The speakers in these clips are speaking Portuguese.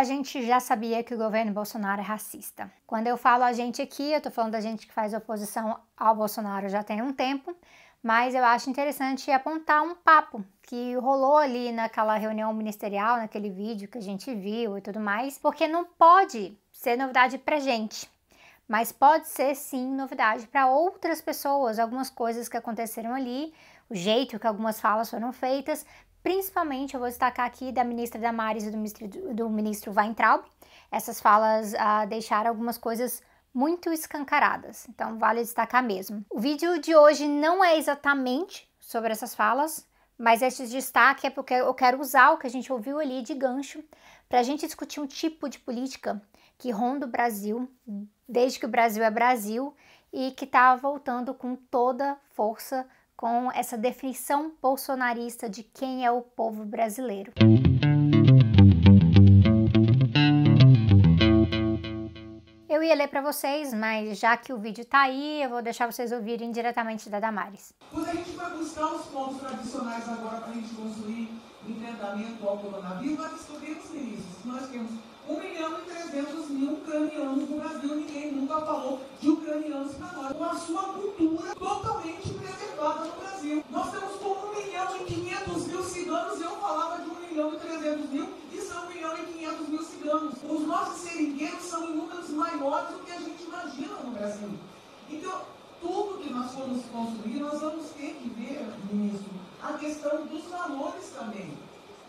a gente já sabia que o governo Bolsonaro é racista. Quando eu falo a gente aqui, eu tô falando da gente que faz oposição ao Bolsonaro já tem um tempo, mas eu acho interessante apontar um papo que rolou ali naquela reunião ministerial, naquele vídeo que a gente viu e tudo mais, porque não pode ser novidade pra gente. Mas pode ser sim novidade para outras pessoas, algumas coisas que aconteceram ali, o jeito que algumas falas foram feitas, Principalmente, eu vou destacar aqui da ministra Damares e do ministro, do ministro Weintraub. Essas falas ah, deixaram algumas coisas muito escancaradas, então vale destacar mesmo. O vídeo de hoje não é exatamente sobre essas falas, mas esse destaque é porque eu quero usar o que a gente ouviu ali de gancho para a gente discutir um tipo de política que ronda o Brasil desde que o Brasil é Brasil e que está voltando com toda força com essa definição bolsonarista de quem é o povo brasileiro. Eu ia ler para vocês, mas já que o vídeo está aí, eu vou deixar vocês ouvirem diretamente da Damares. Quando a gente vai buscar os pontos tradicionais agora para a gente construir enfrentamento ao coronavírus, nós descobrimos que isso. Nós temos 1 milhão e 300 mil ucranianos no Brasil. Ninguém nunca falou de ucranianos para nós. Com a sua cultura totalmente preservada no Brasil. Nós temos com 1 milhão e 500 mil ciganos. Eu falava de 1 milhão e 300 mil e são 1 milhão e 500 mil ciganos. Os nossos seringueiros são em números maiores do que a gente imagina no Brasil. Então, tudo que nós formos construir, nós vamos ter que ver, ministro, a questão dos valores também.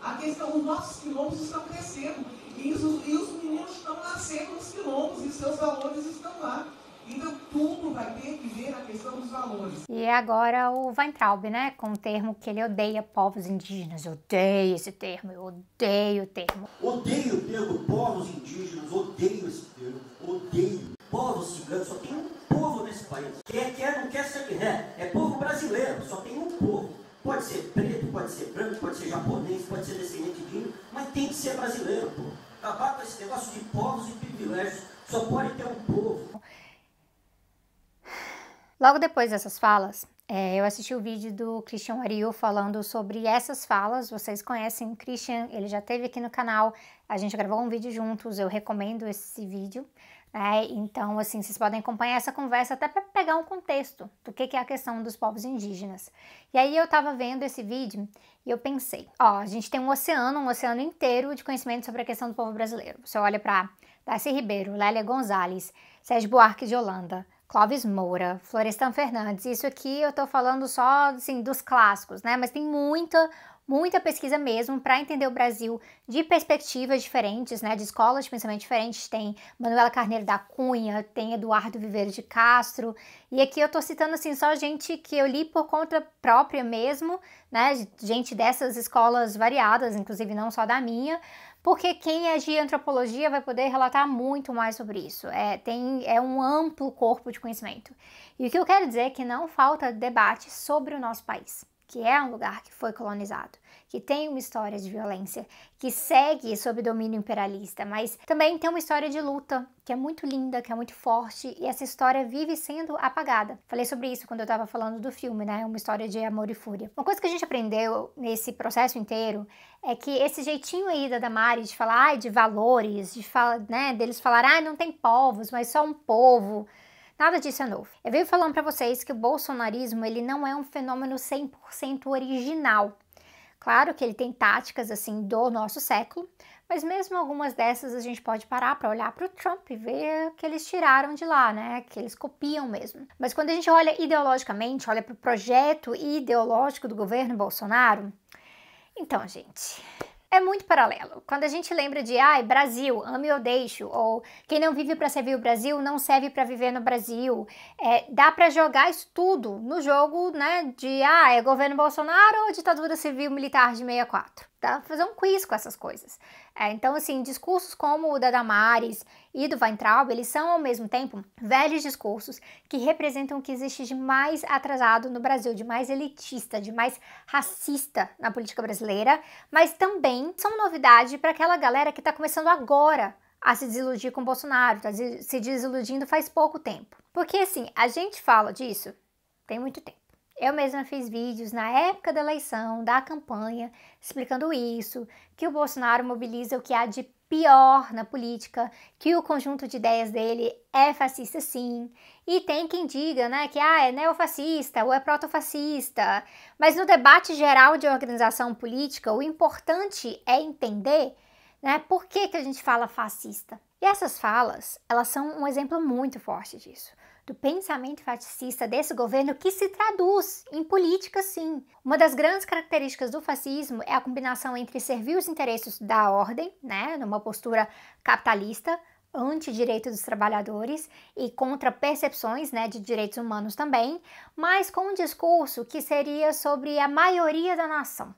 A questão, os nossos quilômetros estão crescendo. E os, e os meninos estão nascendo nos quilombos e seus valores estão lá. Então, tudo vai ter que ver a questão dos valores. E é agora o Weintraub, né? Com o um termo que ele odeia povos indígenas. Eu odeio esse termo, eu odeio o termo. Odeio o termo povo acabar com esse negócio de povos e privilégios. Só pode ter um povo. Logo depois dessas falas, é, eu assisti o vídeo do Christian Ariel falando sobre essas falas. Vocês conhecem o Christian, ele já esteve aqui no canal, a gente gravou um vídeo juntos, eu recomendo esse vídeo. É, então, assim, vocês podem acompanhar essa conversa até para pegar um contexto do que, que, é a questão dos povos indígenas. E aí eu estava vendo esse vídeo e eu pensei, ó, a gente tem um oceano, um oceano inteiro de conhecimento sobre a questão do povo brasileiro. Você olha para Darcy Ribeiro, Lélia Gonzalez, Sérgio Buarque de Holanda, Clóvis Moura, Florestan Fernandes. Isso aqui eu estou falando só, assim, dos clássicos, né? Mas tem muita muita pesquisa mesmo para entender o Brasil de perspectivas diferentes, né, de escolas de pensamento diferentes. Tem Manuela Carneiro da Cunha, tem Eduardo Viveiro de Castro, e aqui eu estou citando assim só gente que eu li por conta própria mesmo, né, gente dessas escolas variadas, inclusive não só da minha, porque quem é de antropologia vai poder relatar muito mais sobre isso. É, tem, é um amplo corpo de conhecimento. E o que eu quero dizer é que não falta debate sobre o nosso país que é um lugar que foi colonizado, que tem uma história de violência, que segue sob domínio imperialista, mas também tem uma história de luta, que é muito linda, que é muito forte, e essa história vive sendo apagada. Falei sobre isso quando eu estava falando do filme, né? Uma história de amor e fúria. Uma coisa que a gente aprendeu nesse processo inteiro é que esse jeitinho aí da Damari de falar ah, de valores, de falar, né, deles falar, ah, não tem povos, mas só um povo Nada disso é novo. Eu venho falando para vocês que o bolsonarismo ele não é um fenômeno 100% original. Claro que ele tem táticas assim do nosso século, mas mesmo algumas dessas a gente pode parar para olhar para o Trump e ver que eles tiraram de lá, né? Que eles copiam mesmo. Mas quando a gente olha ideologicamente, olha para o projeto ideológico do governo Bolsonaro, então, gente, é muito paralelo. Quando a gente lembra de, ai, Brasil, ame ou deixo, ou quem não vive para servir o Brasil não serve para viver no Brasil, é, dá para jogar isso tudo no jogo, né, de, ah, é governo Bolsonaro ou ditadura civil militar de 64. Dá pra fazer um quiz com essas coisas. É, então, assim, discursos como o da Damares e do Weintraub, eles são, ao mesmo tempo, velhos discursos que representam o que existe de mais atrasado no Brasil, de mais elitista, de mais racista na política brasileira, mas também são novidade para aquela galera que está começando agora a se desiludir com Bolsonaro, está se desiludindo faz pouco tempo. Porque, assim, a gente fala disso tem muito tempo. Eu mesma fiz vídeos na época da eleição, da campanha, explicando isso, que o Bolsonaro mobiliza o que há de pior na política, que o conjunto de ideias dele é fascista sim. E tem quem diga, né, que ah, é neofascista ou é protofascista. Mas no debate geral de organização política, o importante é entender, né, por que que a gente fala fascista. E essas falas, elas são um exemplo muito forte disso do pensamento fascista desse governo que se traduz em política, sim. Uma das grandes características do fascismo é a combinação entre servir os interesses da ordem, né, numa postura capitalista, anti-direito dos trabalhadores e contra percepções né, de direitos humanos também, mas com um discurso que seria sobre a maioria da nação,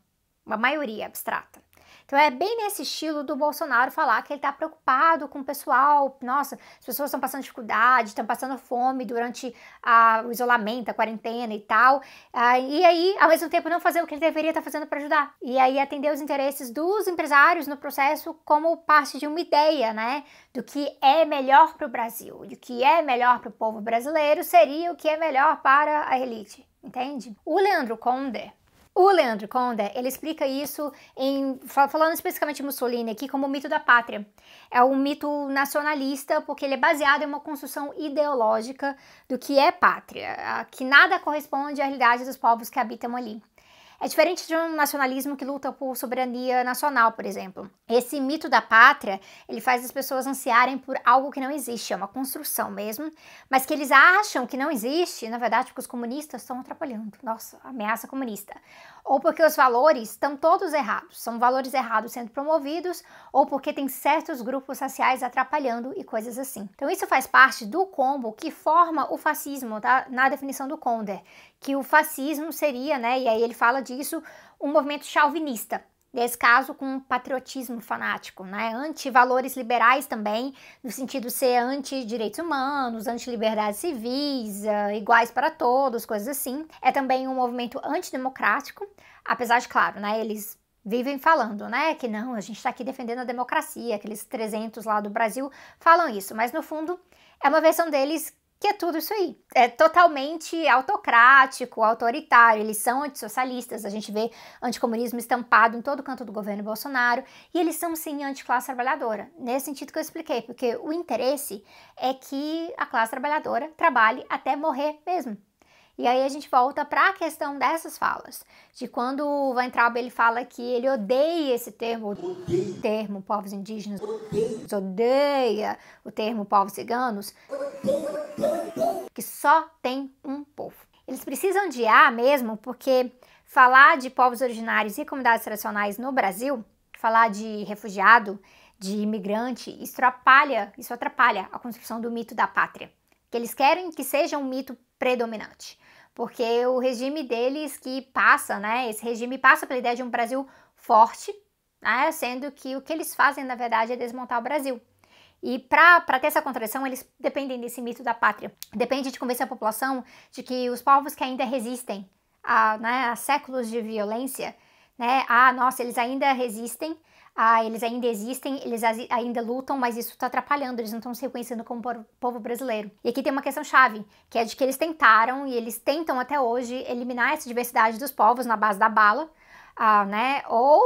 uma maioria abstrata. Então é bem nesse estilo do Bolsonaro falar que ele está preocupado com o pessoal. Nossa, as pessoas estão passando dificuldade, estão passando fome durante ah, o isolamento, a quarentena e tal. Ah, e aí, ao mesmo tempo, não fazer o que ele deveria estar tá fazendo para ajudar. E aí atender os interesses dos empresários no processo como parte de uma ideia, né? Do que é melhor para o Brasil, do que é melhor para o povo brasileiro seria o que é melhor para a elite entende? O Leandro Conde, o Leandro Conda, ele explica isso em falando especificamente de Mussolini aqui como o mito da pátria. É um mito nacionalista porque ele é baseado em uma construção ideológica do que é pátria, que nada corresponde à realidade dos povos que habitam ali. É diferente de um nacionalismo que luta por soberania nacional, por exemplo. Esse mito da pátria, ele faz as pessoas ansiarem por algo que não existe, é uma construção mesmo, mas que eles acham que não existe, na verdade, porque os comunistas estão atrapalhando. Nossa, ameaça comunista. Ou porque os valores estão todos errados, são valores errados sendo promovidos, ou porque tem certos grupos raciais atrapalhando e coisas assim. Então isso faz parte do combo que forma o fascismo, tá? Na definição do Konder, que o fascismo seria, né, e aí ele fala disso um movimento chauvinista, nesse caso com um patriotismo fanático, né? Anti-valores liberais também, no sentido de ser anti-direitos humanos, anti-liberdades civis, eh, iguais para todos, coisas assim. É também um movimento antidemocrático, apesar de, claro, né, eles vivem falando, né, que não, a gente está aqui defendendo a democracia, aqueles 300 lá do Brasil falam isso, mas no fundo é uma versão deles que é tudo isso aí. É totalmente autocrático, autoritário, eles são antissocialistas, a gente vê anticomunismo estampado em todo canto do governo Bolsonaro, e eles são sim anticlasse trabalhadora, nesse sentido que eu expliquei, porque o interesse é que a classe trabalhadora trabalhe até morrer mesmo. E aí a gente volta para a questão dessas falas, de quando o Weintraub ele fala que ele odeia esse termo, odeia. termo povos indígenas, odeia. odeia o termo povos ciganos, odeia. que só tem um povo. Eles precisam de A mesmo, porque falar de povos originários e comunidades tradicionais no Brasil, falar de refugiado, de imigrante, isso atrapalha, isso atrapalha a construção do mito da pátria, que eles querem que seja um mito predominante porque o regime deles que passa, né, esse regime passa pela ideia de um Brasil forte, né, sendo que o que eles fazem, na verdade, é desmontar o Brasil. E para ter essa contradição, eles dependem desse mito da pátria. Depende de convencer a população de que os povos que ainda resistem a, né, a séculos de violência né? Ah, nossa, eles ainda resistem, ah, eles ainda existem, eles ainda lutam, mas isso está atrapalhando, eles não estão se reconhecendo como povo brasileiro. E aqui tem uma questão chave, que é de que eles tentaram e eles tentam até hoje eliminar essa diversidade dos povos na base da bala, ah, né? Ou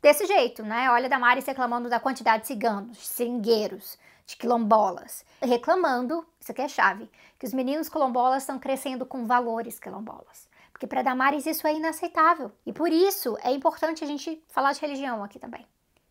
desse jeito, né? Olha a Damares reclamando da quantidade de ciganos, seringueiros, de quilombolas, reclamando, isso aqui é chave, que os meninos quilombolas estão crescendo com valores quilombolas porque para Damares isso é inaceitável. E por isso é importante a gente falar de religião aqui também.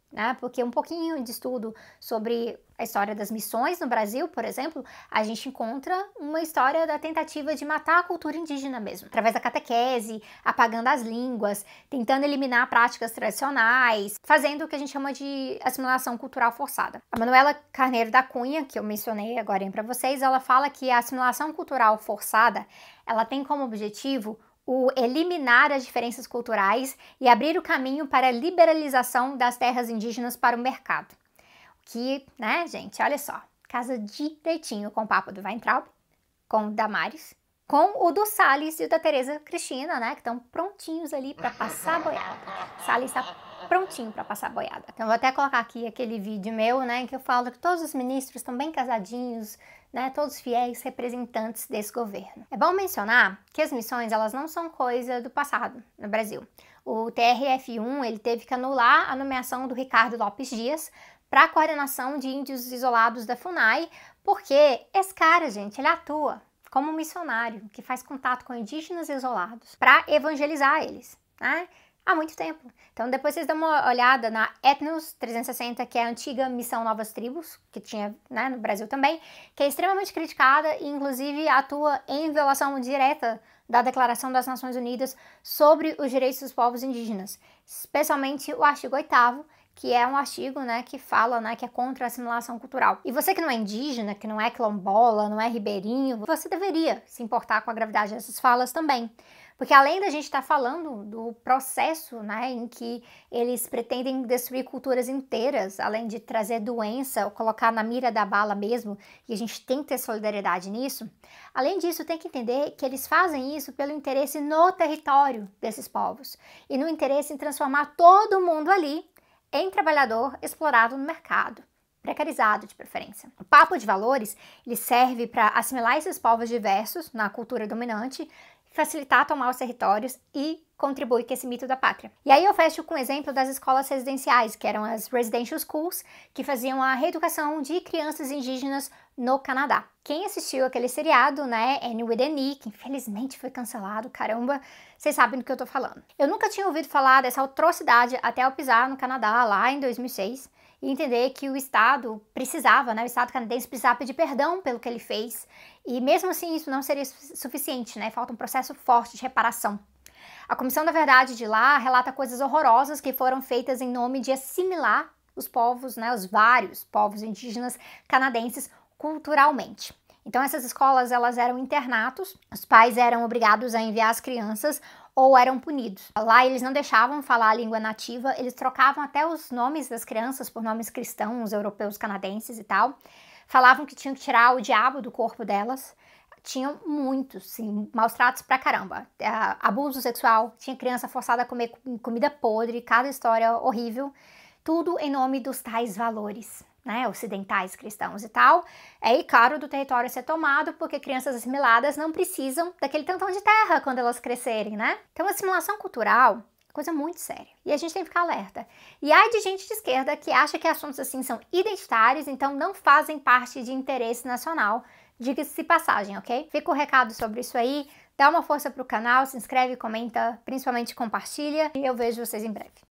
Né? Porque um pouquinho de estudo sobre a história das missões no Brasil, por exemplo, a gente encontra uma história da tentativa de matar a cultura indígena mesmo, através da catequese, apagando as línguas, tentando eliminar práticas tradicionais, fazendo o que a gente chama de assimilação cultural forçada. A Manuela Carneiro da Cunha, que eu mencionei agora para vocês, ela fala que a assimilação cultural forçada, ela tem como objetivo o eliminar as diferenças culturais e abrir o caminho para a liberalização das terras indígenas para o mercado. Que, né, gente, olha só, casa direitinho com o papo do Weintraub, com o Damares com o do Salles e o da Tereza Cristina, né? Que estão prontinhos ali para passar a boiada. Salles está prontinho para passar a boiada. Então vou até colocar aqui aquele vídeo meu, né? Que eu falo que todos os ministros estão bem casadinhos, né, todos fiéis representantes desse governo. É bom mencionar que as missões elas não são coisa do passado no Brasil. O TRF1 ele teve que anular a nomeação do Ricardo Lopes Dias para a coordenação de índios isolados da FUNAI, porque esse cara, gente, ele atua como missionário que faz contato com indígenas isolados para evangelizar eles, né? Há muito tempo. Então, depois vocês dão uma olhada na Ethnos 360, que é a antiga Missão Novas Tribos, que tinha né, no Brasil também, que é extremamente criticada e, inclusive, atua em violação direta da Declaração das Nações Unidas sobre os Direitos dos Povos Indígenas, especialmente o artigo 8 que é um artigo, né, que fala, né, que é contra a assimilação cultural. E você que não é indígena, que não é quilombola, não é ribeirinho, você deveria se importar com a gravidade dessas falas também. Porque além da gente estar tá falando do processo, né, em que eles pretendem destruir culturas inteiras, além de trazer doença ou colocar na mira da bala mesmo, e a gente tem que ter solidariedade nisso, além disso, tem que entender que eles fazem isso pelo interesse no território desses povos e no interesse em transformar todo mundo ali em trabalhador explorado no mercado, precarizado de preferência. O papo de valores ele serve para assimilar esses povos diversos na cultura dominante facilitar a tomar os territórios e contribuir com esse mito da pátria. E aí eu fecho com o exemplo das escolas residenciais, que eram as residential schools, que faziam a reeducação de crianças indígenas no Canadá. Quem assistiu aquele seriado, né, Annie with Annie, que infelizmente foi cancelado, caramba, vocês sabem do que eu tô falando. Eu nunca tinha ouvido falar dessa atrocidade até eu pisar no Canadá lá em 2006, e entender que o Estado precisava, né, o Estado canadense precisava pedir perdão pelo que ele fez, e mesmo assim isso não seria suficiente, né, falta um processo forte de reparação. A Comissão da Verdade de lá relata coisas horrorosas que foram feitas em nome de assimilar os povos, né, os vários povos indígenas canadenses culturalmente. Então essas escolas elas eram internatos, os pais eram obrigados a enviar as crianças ou eram punidos. Lá eles não deixavam falar a língua nativa, eles trocavam até os nomes das crianças por nomes cristãos, europeus, canadenses e tal. Falavam que tinham que tirar o diabo do corpo delas. Tinham muitos, sim, maus tratos pra caramba. É, abuso sexual, tinha criança forçada a comer comida podre, cada história horrível. Tudo em nome dos tais valores né, ocidentais cristãos e tal, é caro do território ser tomado, porque crianças assimiladas não precisam daquele tantão de terra quando elas crescerem, né? Então, a assimilação cultural é coisa muito séria. E a gente tem que ficar alerta. E há de gente de esquerda que acha que assuntos assim são identitários, então não fazem parte de interesse nacional. Diga-se passagem, ok? Fica o recado sobre isso aí. Dá uma força pro canal, se inscreve, comenta, principalmente compartilha. E eu vejo vocês em breve.